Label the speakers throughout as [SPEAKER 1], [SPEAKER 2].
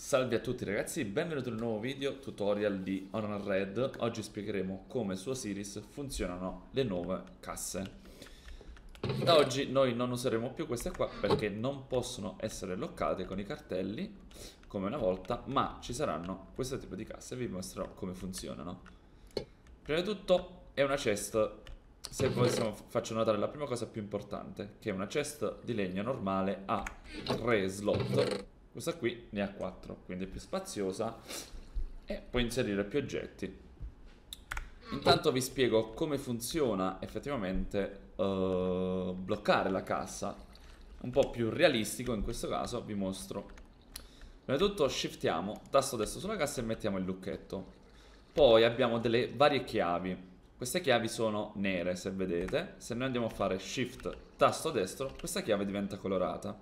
[SPEAKER 1] Salve a tutti ragazzi, benvenuti in un nuovo video tutorial di Honor Red Oggi spiegheremo come su Osiris funzionano le nuove casse Da oggi noi non useremo più queste qua perché non possono essere loccate con i cartelli come una volta Ma ci saranno questo tipo di casse e vi mostrerò come funzionano Prima di tutto è una chest se possiamo, faccio notare la prima cosa più importante che è una chest di legno normale a 3 slot questa qui ne ha 4, quindi è più spaziosa e puoi inserire più oggetti. Intanto vi spiego come funziona effettivamente uh, bloccare la cassa. Un po' più realistico in questo caso vi mostro. Prima di tutto shiftiamo, tasto destro sulla cassa e mettiamo il lucchetto. Poi abbiamo delle varie chiavi. Queste chiavi sono nere se vedete. Se noi andiamo a fare shift tasto destro questa chiave diventa colorata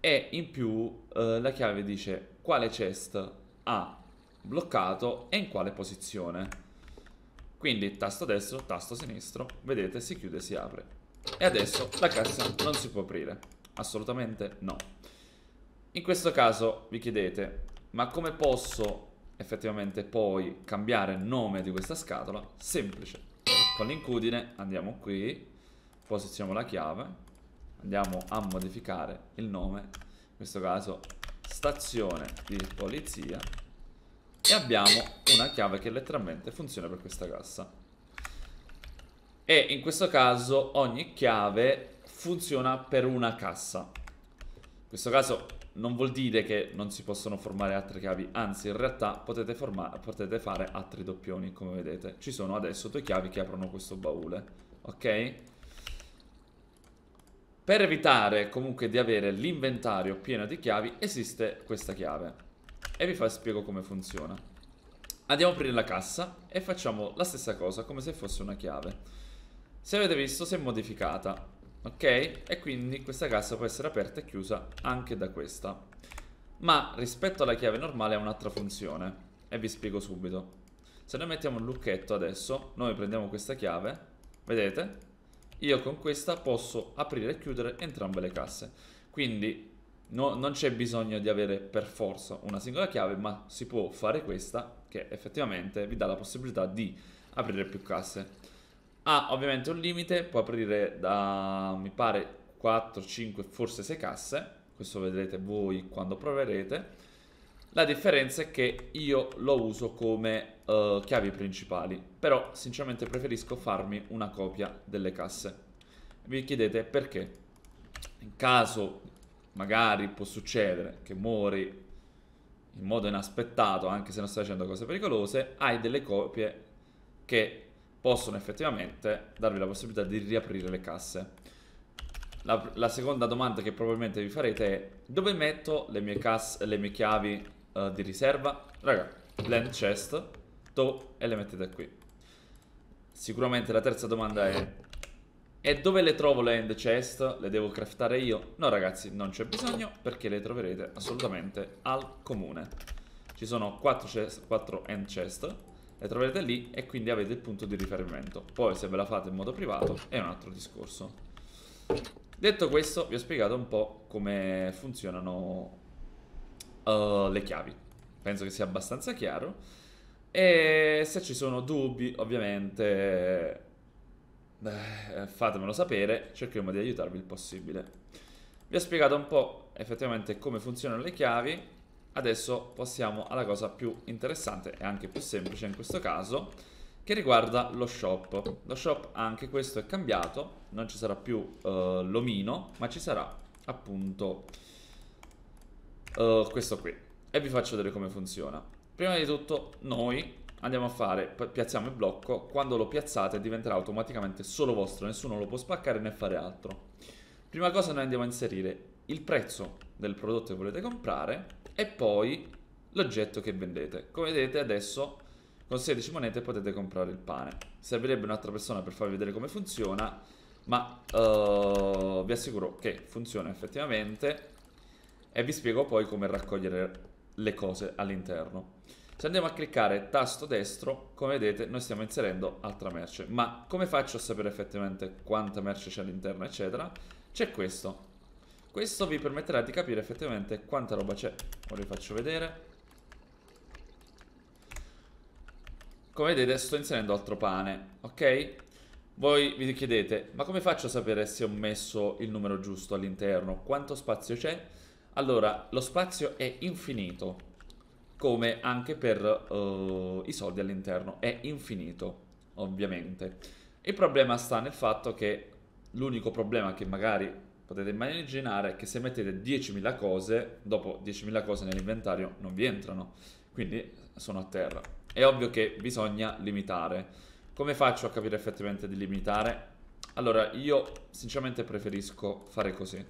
[SPEAKER 1] e in più eh, la chiave dice quale chest ha bloccato e in quale posizione. Quindi tasto destro, tasto sinistro, vedete si chiude e si apre. E adesso la cassa non si può aprire, assolutamente no. In questo caso vi chiedete, ma come posso effettivamente poi cambiare il nome di questa scatola? Semplice. Con l'incudine andiamo qui, posizioniamo la chiave, andiamo a modificare il nome, in questo caso stazione di polizia e abbiamo una chiave che letteralmente funziona per questa cassa. E in questo caso ogni chiave funziona per una cassa. In questo caso non vuol dire che non si possono formare altre chiavi, anzi in realtà potete, potete fare altri doppioni come vedete. Ci sono adesso due chiavi che aprono questo baule, ok? Per evitare comunque di avere l'inventario pieno di chiavi esiste questa chiave e vi spiego come funziona. Andiamo a aprire la cassa e facciamo la stessa cosa come se fosse una chiave. Se avete visto si è modificata, ok? E quindi questa cassa può essere aperta e chiusa anche da questa. Ma rispetto alla chiave normale ha un'altra funzione e vi spiego subito. Se noi mettiamo un lucchetto adesso, noi prendiamo questa chiave, vedete? io con questa posso aprire e chiudere entrambe le casse. Quindi no, non c'è bisogno di avere per forza una singola chiave, ma si può fare questa che effettivamente vi dà la possibilità di aprire più casse. Ha ovviamente un limite, può aprire da mi pare 4, 5, forse 6 casse, questo vedrete voi quando proverete. La differenza è che io lo uso come eh, chiavi principali, però sinceramente preferisco farmi una copia delle casse. Vi chiedete perché? In caso magari può succedere che muori in modo inaspettato, anche se non stai facendo cose pericolose, hai delle copie che possono effettivamente darvi la possibilità di riaprire le casse. La, la seconda domanda che probabilmente vi farete è dove metto le mie, casse, le mie chiavi uh, di riserva? Raga, land chest tutto e le mettete qui. Sicuramente la terza domanda è e dove le trovo le end chest? Le devo craftare io? No ragazzi, non c'è bisogno perché le troverete assolutamente al comune. Ci sono 4, chest, 4 end chest, le troverete lì e quindi avete il punto di riferimento. Poi se ve la fate in modo privato è un altro discorso. Detto questo vi ho spiegato un po' come funzionano uh, le chiavi. Penso che sia abbastanza chiaro. E se ci sono dubbi, ovviamente, eh, fatemelo sapere, cercheremo di aiutarvi il possibile. Vi ho spiegato un po' effettivamente come funzionano le chiavi, adesso passiamo alla cosa più interessante e anche più semplice in questo caso, che riguarda lo shop. Lo shop anche questo è cambiato, non ci sarà più eh, l'omino, ma ci sarà appunto eh, questo qui. E vi faccio vedere come funziona. Prima di tutto noi andiamo a fare, piazziamo il blocco, quando lo piazzate diventerà automaticamente solo vostro, nessuno lo può spaccare né fare altro. Prima cosa noi andiamo a inserire il prezzo del prodotto che volete comprare e poi l'oggetto che vendete. Come vedete adesso con 16 monete potete comprare il pane. Servirebbe un'altra persona per farvi vedere come funziona, ma uh, vi assicuro che funziona effettivamente e vi spiego poi come raccogliere le cose all'interno. Se andiamo a cliccare tasto destro, come vedete noi stiamo inserendo altra merce. Ma come faccio a sapere effettivamente quanta merce c'è all'interno, eccetera? C'è questo. Questo vi permetterà di capire effettivamente quanta roba c'è. Ora vi faccio vedere. Come vedete sto inserendo altro pane, ok? Voi vi chiedete, ma come faccio a sapere se ho messo il numero giusto all'interno? Quanto spazio c'è? Allora, lo spazio è infinito, come anche per uh, i soldi all'interno, è infinito, ovviamente. Il problema sta nel fatto che l'unico problema che magari potete immaginare è che se mettete 10.000 cose, dopo 10.000 cose nell'inventario non vi entrano, quindi sono a terra. È ovvio che bisogna limitare. Come faccio a capire effettivamente di limitare? Allora, io sinceramente preferisco fare così.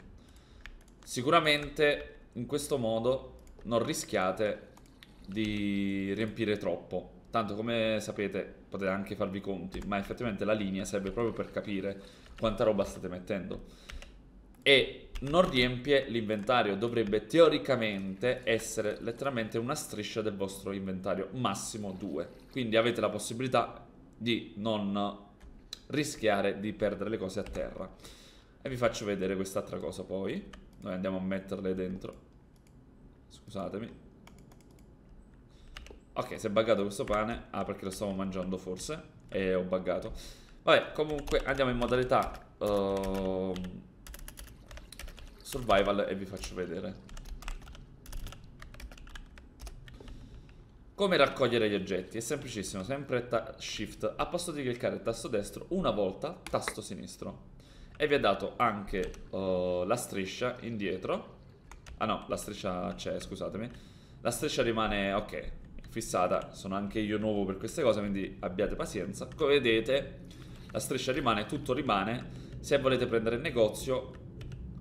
[SPEAKER 1] Sicuramente in questo modo non rischiate di riempire troppo. Tanto come sapete potete anche farvi conti, ma effettivamente la linea serve proprio per capire quanta roba state mettendo. E non riempie l'inventario, dovrebbe teoricamente essere letteralmente una striscia del vostro inventario, massimo 2 Quindi avete la possibilità di non rischiare di perdere le cose a terra. E vi faccio vedere quest'altra cosa poi. Noi andiamo a metterle dentro. Scusatemi. Ok, si è buggato questo pane. Ah, perché lo stavo mangiando forse. E ho buggato. Vabbè, comunque andiamo in modalità... Uh, survival e vi faccio vedere. Come raccogliere gli oggetti? È semplicissimo, sempre Shift. A posto di cliccare il tasto destro, una volta tasto sinistro e vi ha dato anche oh, la striscia indietro. Ah no, la striscia c'è, scusatemi. La striscia rimane, ok, fissata. Sono anche io nuovo per queste cose, quindi abbiate pazienza. Come vedete, la striscia rimane, tutto rimane. Se volete prendere il negozio,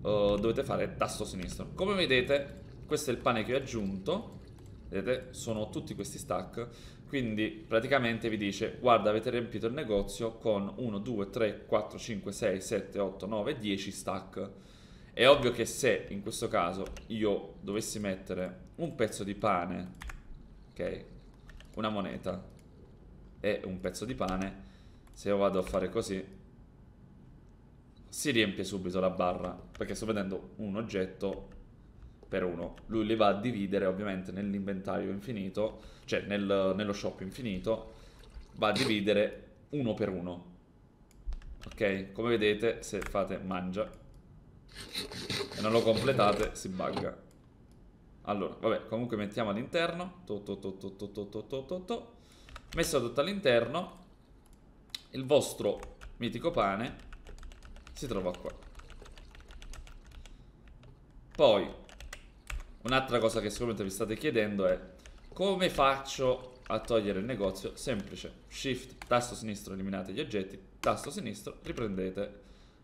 [SPEAKER 1] oh, dovete fare tasto sinistro. Come vedete, questo è il pane che ho aggiunto. Vedete, sono tutti questi stack quindi praticamente vi dice guarda avete riempito il negozio con 1, 2, 3, 4, 5, 6, 7, 8, 9, 10 stack. È ovvio che se in questo caso io dovessi mettere un pezzo di pane, ok, una moneta e un pezzo di pane, se io vado a fare così si riempie subito la barra perché sto vedendo un oggetto per uno. Lui li va a dividere ovviamente nell'inventario infinito, cioè nel, nello shop infinito, va a dividere uno per uno. Ok? Come vedete, se fate mangia e non lo completate, si bugga. Allora, vabbè, comunque mettiamo all'interno. Messo tutto all'interno, il vostro mitico pane si trova qua. Poi Un'altra cosa che sicuramente vi state chiedendo è come faccio a togliere il negozio? Semplice, shift, tasto sinistro, eliminate gli oggetti, tasto sinistro, riprendete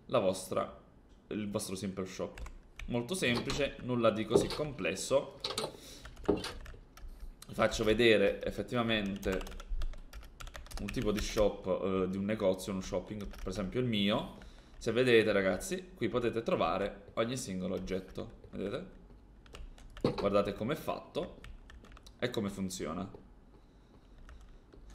[SPEAKER 1] vostra, il vostro simple shop. Molto semplice, nulla di così complesso. Vi faccio vedere effettivamente un tipo di shop, eh, di un negozio, uno shopping, per esempio il mio. Se vedete ragazzi, qui potete trovare ogni singolo oggetto, vedete? Guardate come è fatto E come funziona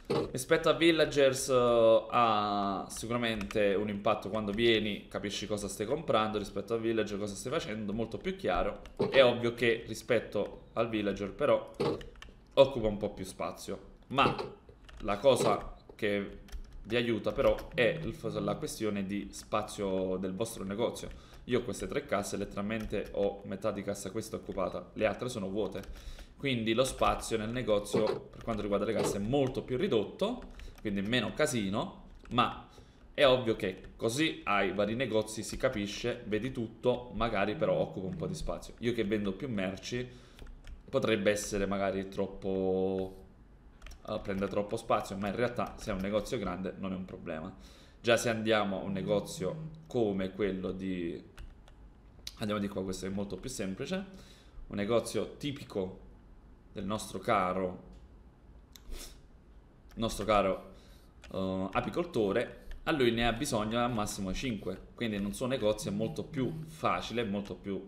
[SPEAKER 1] Rispetto a Villagers uh, ha sicuramente un impatto quando vieni, capisci cosa stai comprando, rispetto al Villager cosa stai facendo, molto più chiaro. È ovvio che rispetto al Villager però occupa un po' più spazio. Ma la cosa che vi aiuta però è la questione di spazio del vostro negozio. Io queste tre casse letteralmente ho metà di cassa questa occupata, le altre sono vuote. Quindi lo spazio nel negozio per quanto riguarda le casse è molto più ridotto, quindi meno casino, ma è ovvio che così ai vari negozi si capisce, vedi tutto, magari però occupa un po' di spazio. Io che vendo più merci potrebbe essere magari troppo... Uh, prende troppo spazio, ma in realtà se è un negozio grande non è un problema. Già se andiamo a un negozio come quello di Andiamo di qua, questo è molto più semplice. Un negozio tipico del nostro caro, nostro caro uh, apicoltore, a lui ne ha bisogno al massimo 5, quindi in un suo negozio è molto più facile, molto più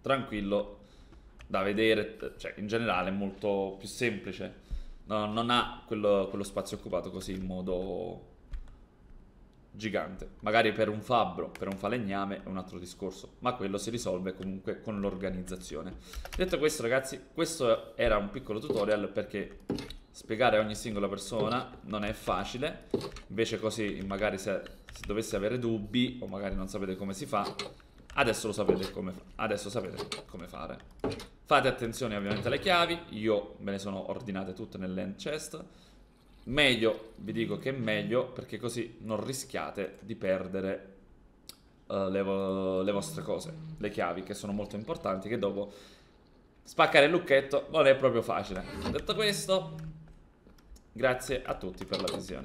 [SPEAKER 1] tranquillo da vedere, cioè in generale è molto più semplice, no, non ha quello, quello spazio occupato così in modo gigante. Magari per un fabbro, per un falegname è un altro discorso, ma quello si risolve comunque con l'organizzazione. Detto questo ragazzi, questo era un piccolo tutorial perché spiegare a ogni singola persona non è facile, invece così magari se, se dovessi avere dubbi o magari non sapete come si fa, adesso lo sapete come, adesso sapete come fare. Fate attenzione ovviamente alle chiavi, io me ne sono ordinate tutte nell'end chest, Meglio, vi dico che è meglio perché così non rischiate di perdere uh, le, vo- le, vostre cose, le chiavi che sono molto importanti che dopo spaccare il lucchetto non è proprio facile. Detto questo, grazie a tutti per la visione.